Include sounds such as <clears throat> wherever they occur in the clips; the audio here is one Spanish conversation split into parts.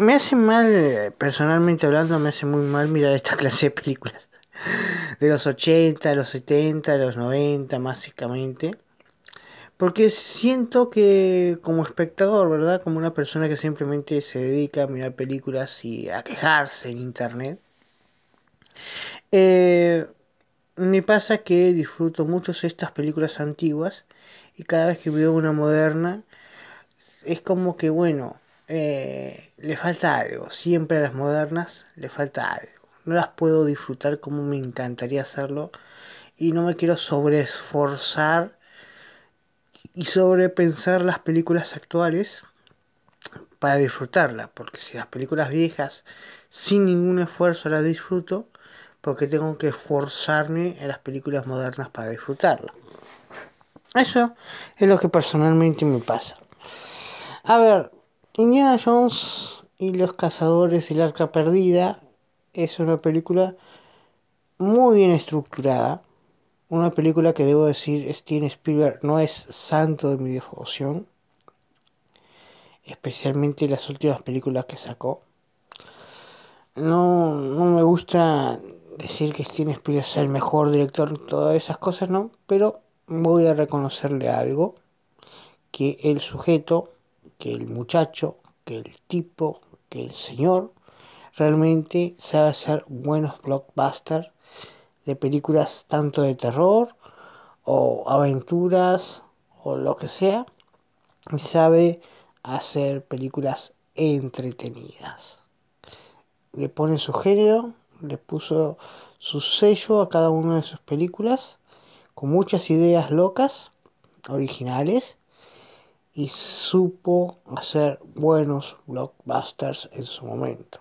Me hace mal, personalmente hablando, me hace muy mal mirar esta <laughs> clase de películas. De los 80, los 70, los 90, básicamente. Porque siento que como espectador, ¿verdad? Como una persona que simplemente se dedica a mirar películas y a quejarse en internet. Eh, me pasa que disfruto mucho estas películas antiguas y cada vez que veo una moderna es como que bueno, eh, le falta algo. Siempre a las modernas le falta algo. No las puedo disfrutar como me encantaría hacerlo. Y no me quiero sobreesforzar y sobrepensar las películas actuales para disfrutarlas. Porque si las películas viejas sin ningún esfuerzo las disfruto, porque tengo que esforzarme en las películas modernas para disfrutarlas. Eso es lo que personalmente me pasa. A ver, Indiana Jones y los cazadores del arca perdida es una película muy bien estructurada. Una película que debo decir, Steven Spielberg no es santo de mi devoción. Especialmente las últimas películas que sacó. No, me gusta decir que Steven Spielberg es el mejor director, todas esas cosas, ¿no? Pero voy a reconocerle algo. Que el sujeto que el muchacho, que el tipo, que el señor realmente sabe hacer buenos blockbusters de películas tanto de terror o aventuras o lo que sea y sabe hacer películas entretenidas. Le pone su género, le puso su sello a cada una de sus películas con muchas ideas locas, originales y supo hacer buenos blockbusters en su momento.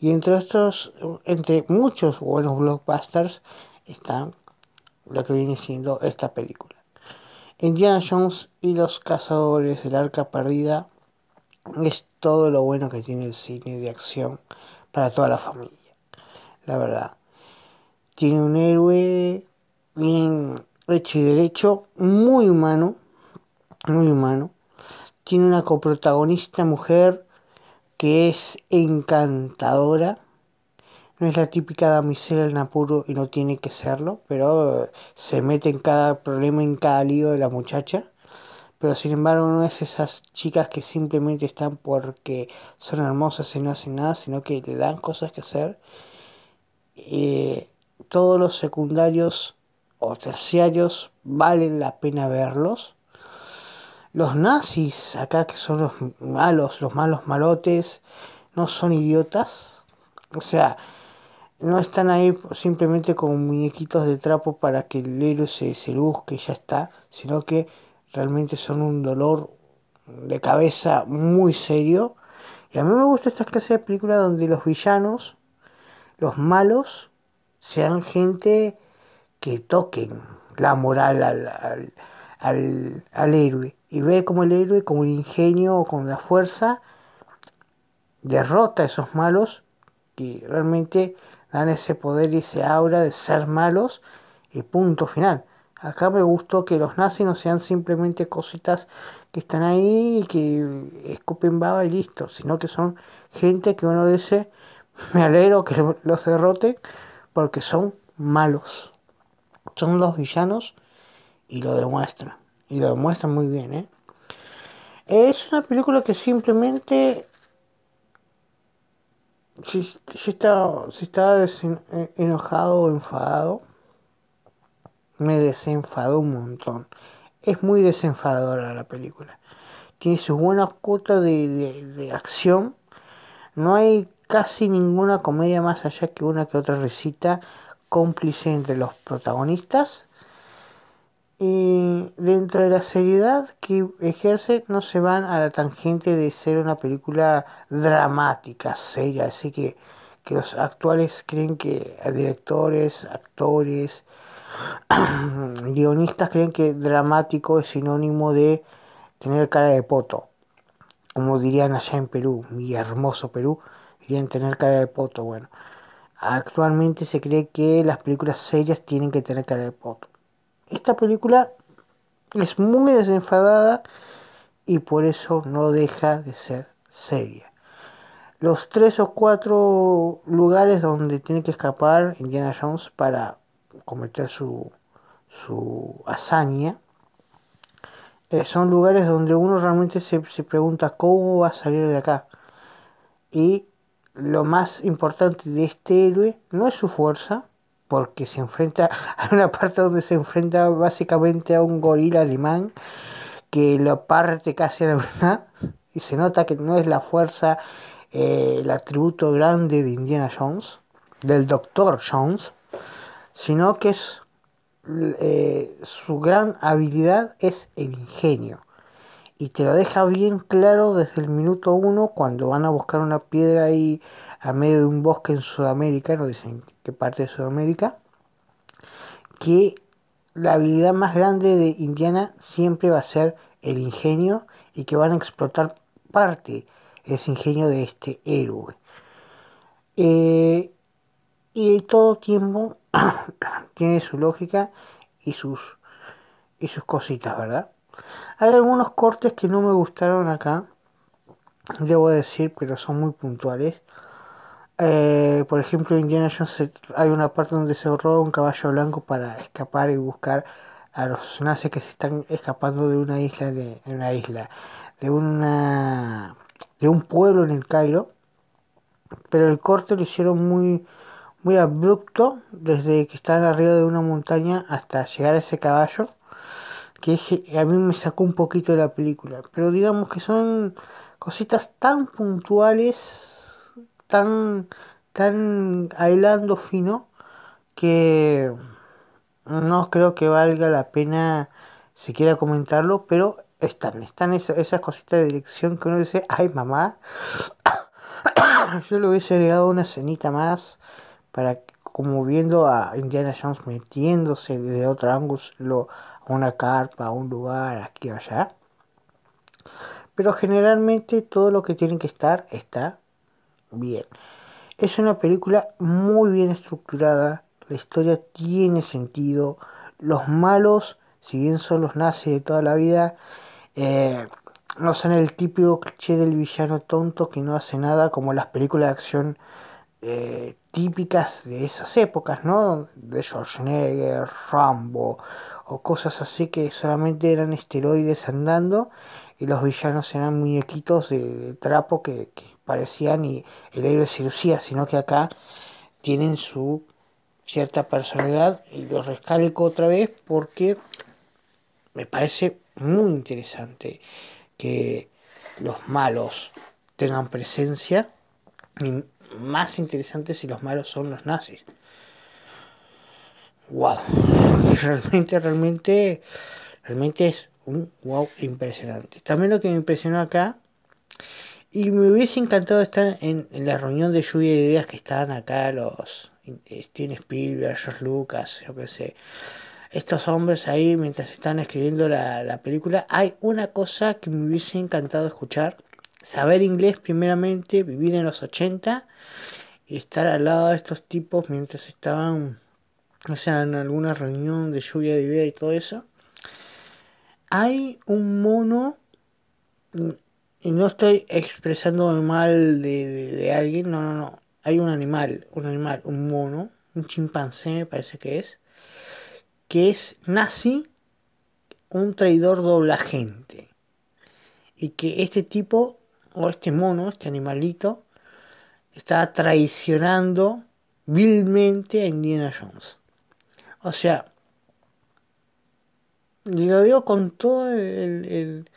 Y entre estos, entre muchos buenos blockbusters, está lo que viene siendo esta película. Indiana Jones y los cazadores del arca perdida es todo lo bueno que tiene el cine de acción para toda la familia. La verdad, tiene un héroe bien hecho y derecho, muy humano, muy humano, tiene una coprotagonista mujer que es encantadora. No es la típica damisela en apuro y no tiene que serlo, pero eh, se mete en cada problema, en cada lío de la muchacha. Pero sin embargo no es esas chicas que simplemente están porque son hermosas y no hacen nada, sino que le dan cosas que hacer. Eh, todos los secundarios o terciarios valen la pena verlos los nazis acá, que son los malos, los malos malotes, no son idiotas. O sea, no están ahí simplemente como muñequitos de trapo para que el héroe se, se busque y ya está, sino que realmente son un dolor de cabeza muy serio. Y a mí me gusta esta clase de película donde los villanos, los malos, sean gente que toquen la moral al, al, al héroe y ve como el héroe con el ingenio o con la fuerza derrota a esos malos que realmente dan ese poder y ese aura de ser malos y punto final. Acá me gustó que los nazis no sean simplemente cositas que están ahí y que escupen baba y listo, sino que son gente que uno dice, me alegro que los derrote porque son malos, son los villanos y lo demuestran y lo muestra muy bien. ¿eh? Es una película que simplemente si, estaba está, si está eh, enojado o enfadado, me desenfadó un montón. Es muy desenfadadora la película. Tiene sus buenas cuotas de, de, de acción. No hay casi ninguna comedia más allá que una que otra recita cómplice entre los protagonistas y dentro de la seriedad que ejerce no se van a la tangente de ser una película dramática, seria, así que, que los actuales creen que directores, actores, <clears throat> guionistas creen que dramático es sinónimo de tener cara de poto. Como dirían allá en Perú, mi hermoso Perú, dirían tener cara de poto. Bueno, actualmente se cree que las películas serias tienen que tener cara de poto. Esta película es muy desenfadada y por eso no deja de ser seria. Los tres o cuatro lugares donde tiene que escapar Indiana Jones para cometer su, su hazaña eh, son lugares donde uno realmente se pregunta cómo va a salir de acá. Y lo más importante de este héroe no es su fuerza, porque se enfrenta, a <laughs> una parte donde se enfrenta básicamente a un gorila alemán que lo parte casi a la verdad y se nota que no es la fuerza, eh, el atributo grande de Indiana Jones, del doctor Jones, sino que es eh, su gran habilidad es el ingenio. Y te lo deja bien claro desde el minuto uno cuando van a buscar una piedra ahí a medio de un bosque en Sudamérica, no dicen qué parte de Sudamérica, que la habilidad más grande de Indiana siempre va a ser el ingenio y que van a explotar parte ese ingenio de este héroe. Eh, y todo tiempo <coughs> tiene su lógica y sus, y sus cositas, ¿verdad? Hay algunos cortes que no me gustaron acá, debo decir, pero son muy puntuales. Eh, por ejemplo, en Indiana Jones hay una parte donde se roba un caballo blanco para escapar y buscar a los nazis que se están escapando de una isla de, una isla de una de un pueblo en el Cairo pero el corte lo hicieron muy muy abrupto desde que están arriba de una montaña hasta llegar a ese caballo que a mí me sacó un poquito de la película pero digamos que son cositas tan puntuales tan, tan fino que no creo que valga la pena siquiera comentarlo, pero están, están esas, cositas de dirección que uno dice, ay mamá, <coughs> yo le hubiese agregado una cenita más para como viendo a Indiana Jones metiéndose desde otro ángulo a una carpa, a un lugar, aquí o allá. Pero generalmente todo lo que tiene que estar está bien. Es una película muy bien estructurada, la historia tiene sentido, los malos, si bien son los nazis de toda la vida, eh, no son el típico cliché del villano tonto que no hace nada como las películas de acción eh, típicas de esas épocas, ¿no? De Schwarzenegger, Rambo o cosas así que solamente eran esteroides andando y los villanos eran muñequitos de, de trapo que, parecían ni el héroe cirugía, sino que acá tienen su cierta personalidad y lo rescalco otra vez porque me parece muy interesante que los malos tengan presencia y más interesante si los malos son los nazis. Wow, <laughs> realmente, realmente, realmente es un wow impresionante. También lo que me impresionó acá y me hubiese encantado estar en, la reunión de lluvia de ideas que estaban acá los eh, Steven Spielberg, George Lucas, yo qué sé. Estos hombres ahí, mientras están escribiendo la, la película, hay una cosa que me hubiese encantado escuchar. Saber inglés primeramente, vivir en los 80 y estar al lado de estos tipos mientras estaban, o sea, en alguna reunión de lluvia de ideas y todo eso. Hay un mono y no estoy expresándome mal de, alguien, no, no, no. Hay un animal, un animal, un mono, un chimpancé me parece que es, que es nazi, un traidor doble agente. Y que este tipo, o este mono, este animalito, está traicionando vilmente a Indiana Jones. O sea, y lo digo con todo el,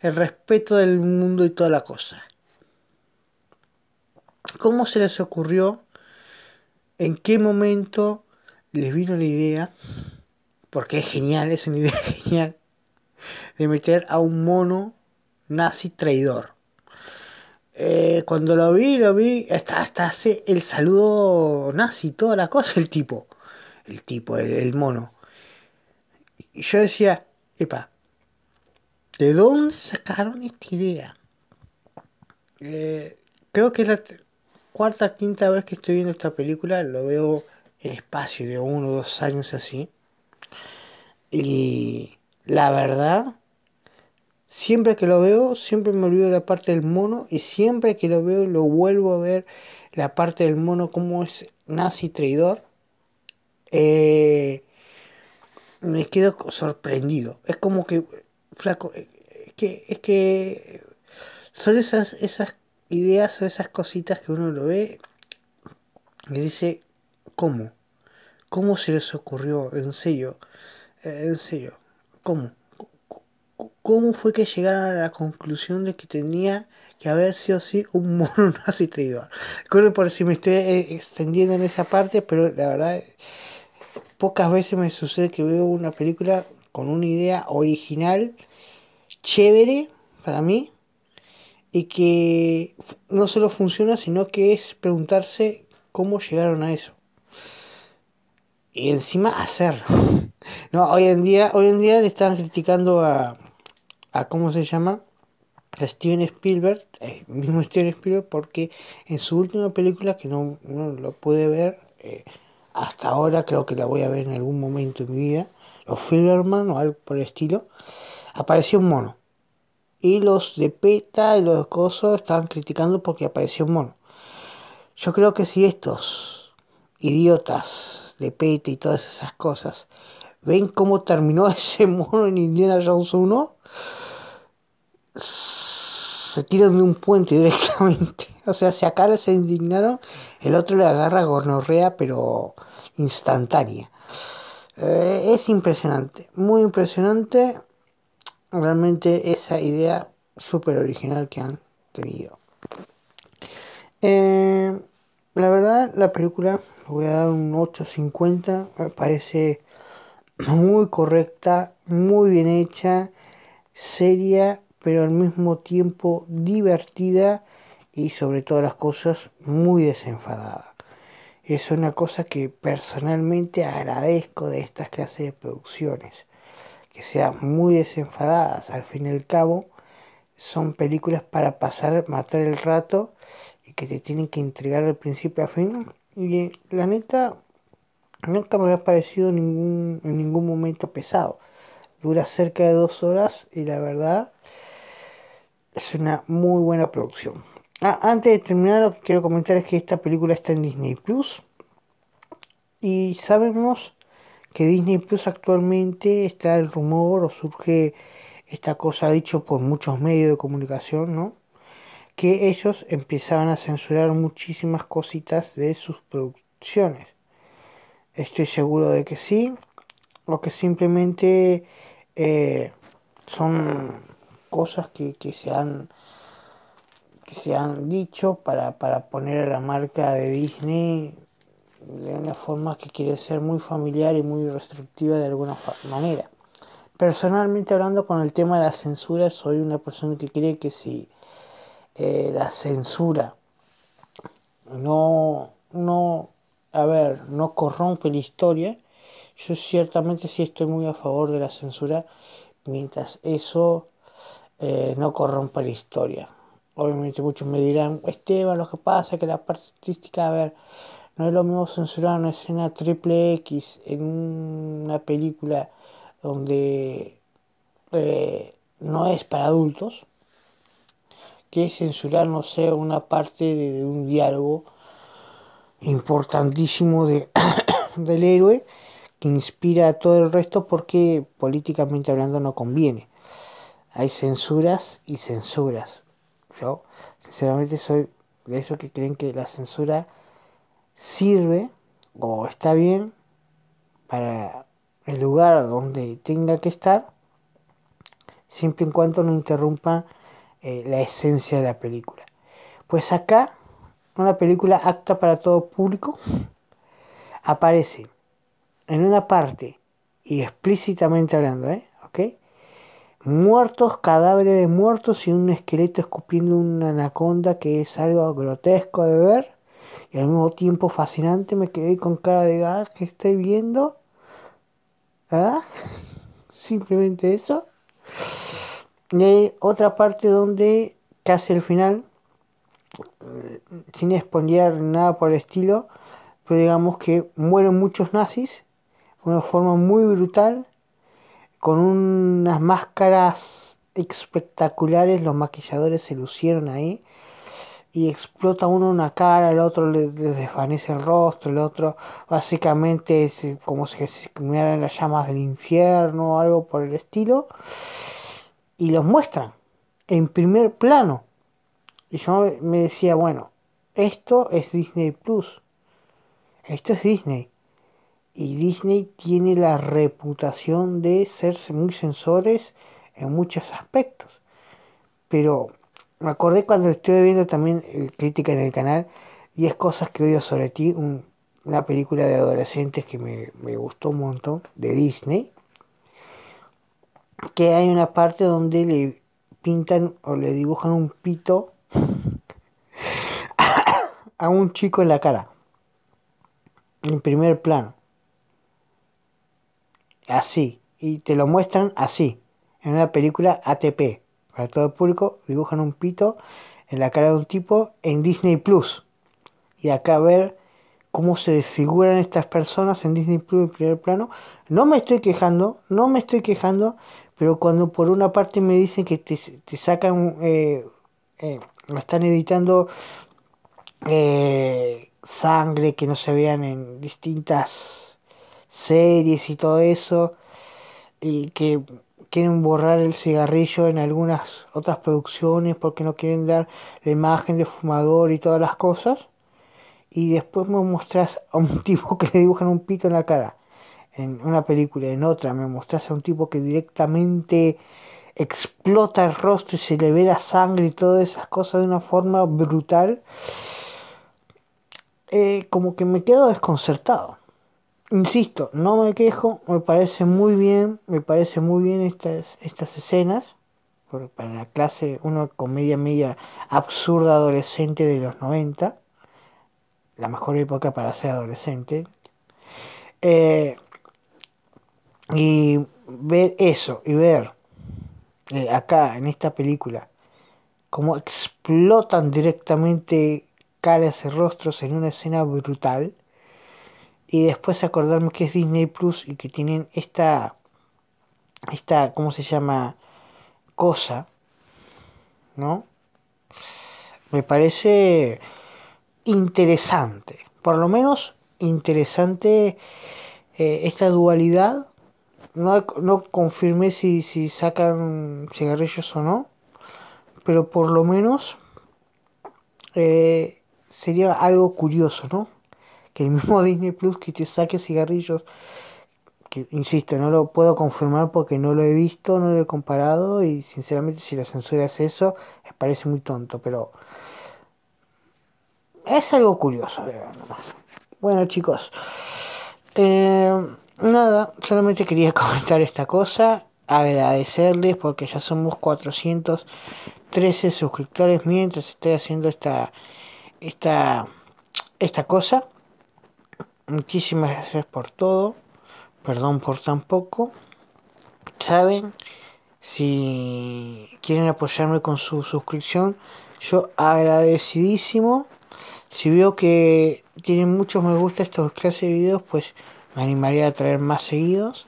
el respeto del mundo y toda la cosa. ¿Cómo se les ocurrió? ¿En qué momento les vino la idea? Porque es genial, es una idea <laughs> genial, de meter a un mono nazi traidor. Eh, cuando lo vi, lo vi, hasta, hace el saludo nazi, toda la cosa, el tipo, el tipo, el mono. Y yo decía, epa, ¿De dónde sacaron esta idea? Eh, creo que es la cuarta, quinta vez que estoy viendo esta película. Lo veo en espacio de uno o dos años así. Y la verdad, siempre que lo veo, siempre me olvido de la parte del mono. Y siempre que lo veo, lo vuelvo a ver la parte del mono, como es nazi traidor. Eh, me quedo sorprendido. Es como que flaco, eh, es que, es que son esas, esas ideas o esas cositas que uno lo ve y dice, ¿cómo? ¿Cómo se les ocurrió? En serio, eh, en serio, ¿cómo? ¿Cómo fue que llegaron a la conclusión de que tenía que haber sido así un <laughs> mono nazi traidor? creo por si me estoy eh, extendiendo en esa parte, pero la verdad, pocas veces me sucede que veo una película con una idea original chévere para mí y que no solo funciona, sino que es preguntarse cómo llegaron a eso. Y encima hacer <laughs> No, hoy en día, hoy en día le están criticando a, a cómo se llama, a Steven Spielberg, el eh, mismo Steven Spielberg, porque en su última película, que no, lo pude ver, eh, hasta ahora creo que la voy a ver en algún momento en mi vida, los Fiberman o algo por el estilo, apareció un mono. Y los de PETA y los de COSO estaban criticando porque apareció un mono. Yo creo que si estos idiotas de PETA y todas esas cosas ven cómo terminó <laughs> ese mono en Indiana Jones 1, se tiran de un puente directamente. <laughs> O sea, si acá se indignaron, el otro le agarra gornorrea, pero instantánea. Eh, es impresionante, muy impresionante realmente esa idea súper original que han tenido. Eh, la verdad, la película voy a dar un 8.50. Me parece muy correcta, muy bien hecha, seria, pero al mismo tiempo divertida y sobre todas las cosas muy desenfadada. Es una cosa que personalmente agradezco de estas clases de producciones que sean muy desenfadadas. Al fin y al cabo, son películas para pasar, matar el rato y que te tienen que entregar al principio a fin. Y eh, la neta, nunca me ha parecido ningún, en ningún momento pesado. Dura cerca de dos horas y la verdad es una muy buena producción. Ah, antes de terminar, lo que quiero comentar es que esta película está en Disney Plus. Y sabemos que Disney Plus actualmente está el rumor o surge esta cosa dicho por muchos medios de comunicación, ¿no? Que ellos empezaban a censurar muchísimas cositas de sus producciones. Estoy seguro de que sí, o que simplemente eh, son cosas que, que, se han que se han dicho para, para poner a la marca de Disney de una forma que quiere ser muy familiar y muy restrictiva de alguna manera. Personalmente hablando con el tema de la censura, soy una persona que cree que si eh, la censura no, no, a ver, no corrompe la historia, yo ciertamente sí estoy muy a favor de la censura mientras eso eh, no corrompa la historia. Obviamente muchos me dirán, Esteban, lo que pasa es que la parte artística, a ver, no es lo mismo censurar una escena triple X en una película donde eh, no es para adultos que censurar, no sea una parte de, un diálogo importantísimo de, <coughs> del héroe que inspira a todo el resto porque políticamente hablando no conviene. Hay censuras y censuras. Yo sinceramente soy de esos que creen que la censura sirve o está bien para el lugar donde tenga que estar, siempre y cuando no interrumpa eh, la esencia de la película. Pues acá, una película apta para todo público, aparece en una parte, y explícitamente hablando, ¿eh? Muertos, cadáveres de muertos y un esqueleto escupiendo una anaconda que es algo grotesco de ver y al mismo tiempo fascinante me quedé con cara de gas ah, que estoy viendo. ¿Ah? <laughs> Simplemente eso. Y hay otra parte donde casi el final, sin exponer nada por el estilo, pero digamos que mueren muchos nazis de una forma muy brutal, con unas máscaras espectaculares, los maquilladores se lucieron ahí y explota uno una cara, el otro le, desvanece el rostro, el otro básicamente es eh, como si se quemaran las llamas del infierno o algo por el estilo. Y los muestran en primer plano. Y yo me decía, bueno, esto es Disney Plus. Esto es Disney. Y Disney tiene la reputación de ser muy sensores en muchos aspectos. Pero me acordé cuando estuve viendo también eh, crítica en el canal, 10 cosas que odio sobre ti, una película de adolescentes que me, me, gustó un montón, de Disney, que hay una parte donde le pintan o le dibujan un pito <laughs> a un chico en la cara, en primer plano, así, y te lo muestran así, en una película ATP para todo el público, dibujan un pito en la cara de un tipo en Disney Plus. Y acá ver cómo se desfiguran estas personas en Disney Plus en primer plano. No me estoy quejando, no me estoy quejando, pero cuando por una parte me dicen que te, sacan, eh, eh están editando eh, sangre que no se vean en distintas series y todo eso, y que quieren borrar el cigarrillo en algunas otras producciones porque no quieren dar la imagen de fumador y todas las cosas. Y después me mostrás a un <laughs> tipo que le dibujan un pito en la cara. En una película, en otra, me mostrás a un tipo que directamente explota el rostro y se le ve la sangre y todas esas cosas de una forma brutal. Eh, como que me quedo desconcertado insisto, no me quejo, me parece muy bien, me parece muy bien estas, estas escenas. Para la clase, una comedia media absurda adolescente de los 90, la mejor época para ser adolescente. Eh, y ver eso, y ver eh, acá en esta película cómo explotan directamente caras y rostros en una escena brutal y después acordarme que es Disney Plus y que tienen esta, esta, ¿cómo se llama? Cosa, ¿no? Me parece interesante, por lo menos interesante eh, esta dualidad. No, confirmé si, sacan cigarrillos o no, pero por lo menos eh, sería algo curioso, ¿no? que el mismo <laughs> Disney Plus que te saque cigarrillos, que insisto, no lo puedo confirmar porque no lo he visto, no lo he comparado y sinceramente si la censura es eso, me parece muy tonto, pero es algo curioso, Bueno chicos, eh, nada, solamente quería <laughs> comentar esta cosa, agradecerles porque ya somos 413 suscriptores mientras estoy haciendo esta, esta, esta cosa. Muchísimas gracias por todo. Perdón por tan poco. Saben, si quieren apoyarme con su suscripción, yo agradecidísimo. Si veo que tienen muchos me gusta estos clases de videos, pues me animaría a traer más seguidos.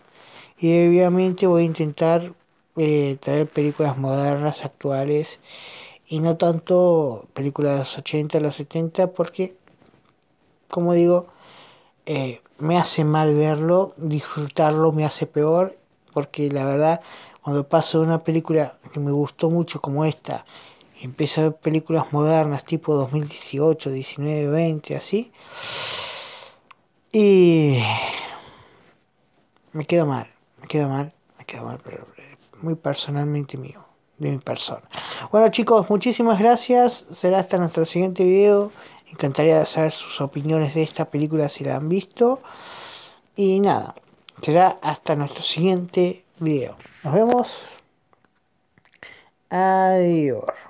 Y obviamente voy a intentar eh, traer películas modernas, actuales, y no tanto películas de los 80, los 70, porque, como digo, eh, me hace mal verlo, disfrutarlo me hace peor, porque la verdad, cuando paso de una película que me gustó mucho como esta, empiezo a ver películas modernas tipo 2018, 19, 20, así, y me quedo mal, me quedo mal, me quedo mal, pero eh, muy personalmente mío, de mi persona. Bueno chicos, muchísimas gracias, será hasta nuestro siguiente video encantaría saber sus opiniones de esta película si la han visto. Y nada, será hasta nuestro siguiente video. Nos vemos. Adiós.